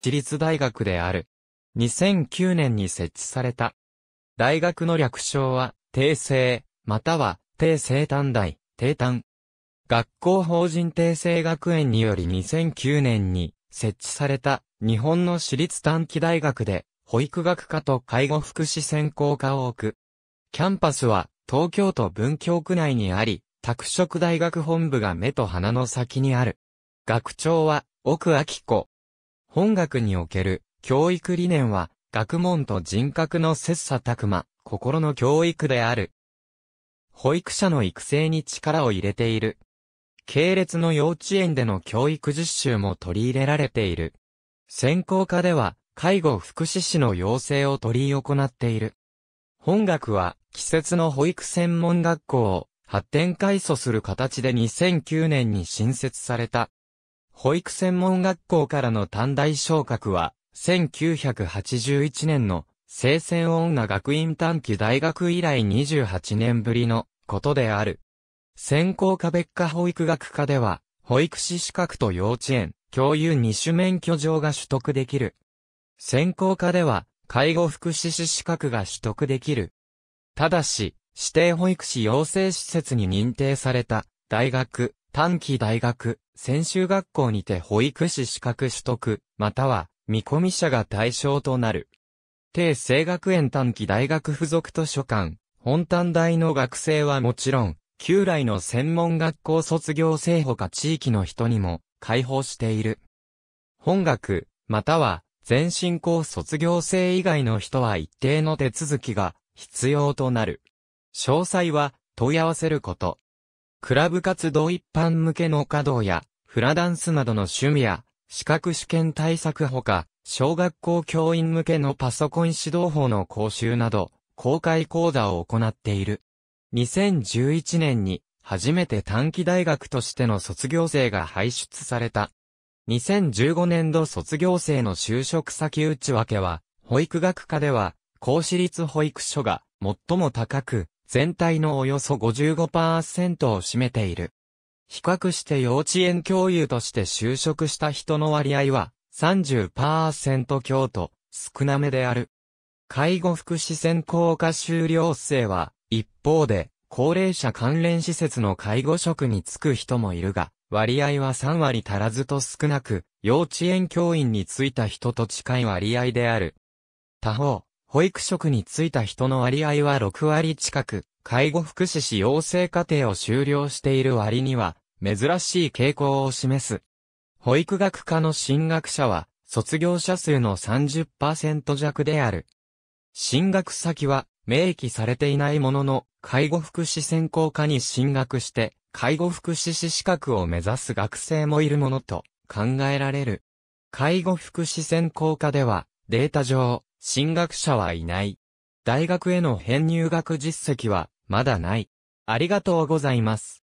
私立大学である。2009年に設置された。大学の略称は、帝政、または、帝政短大、帝短。学校法人帝政学園により2009年に設置された日本の私立短期大学で保育学科と介護福祉専攻科を置く。キャンパスは東京都文京区内にあり、拓殖大学本部が目と鼻の先にある。学長は奥明子。本学における教育理念は、学問と人格の切磋琢磨、心の教育である。保育者の育成に力を入れている。系列の幼稚園での教育実習も取り入れられている。専攻科では、介護福祉士の養成を取り行っている。本学は、季節の保育専門学校を発展改祖する形で2009年に新設された。保育専門学校からの短大昇格は、1981年の聖戦女学院短期大学以来28年ぶりのことである。専攻科別科保育学科では、保育士資格と幼稚園、教諭二種免許状が取得できる。専攻科では、介護福祉士資格が取得できる。ただし、指定保育士養成施設に認定された、大学、短期大学、専修学校にて保育士資格取得、または、見込み者が対象となる。定生学園短期大学附属図書館、本短大の学生はもちろん、旧来の専門学校卒業生ほか地域の人にも開放している。本学、または、全進校卒業生以外の人は一定の手続きが必要となる。詳細は問い合わせること。クラブ活動一般向けの稼働や、フラダンスなどの趣味や、資格試験対策ほか、小学校教員向けのパソコン指導法の講習など、公開講座を行っている。2011年に、初めて短期大学としての卒業生が輩出された。2015年度卒業生の就職先内訳は、保育学科では、公私立保育所が最も高く、全体のおよそ55%を占めている。比較して幼稚園教諭として就職した人の割合は30%強と少なめである。介護福祉専攻科修了生は一方で高齢者関連施設の介護職に就く人もいるが、割合は3割足らずと少なく、幼稚園教員に就いた人と近い割合である。他方、保育職に就いた人の割合は6割近く、介護福祉士養成課程を修了している割には、珍しい傾向を示す。保育学科の進学者は、卒業者数の30%弱である。進学先は、明記されていないものの、介護福祉専攻科に進学して、介護福祉士資格を目指す学生もいるものと考えられる。介護福祉専攻科では、データ上、進学者はいない。大学への編入学実績は、まだない。ありがとうございます。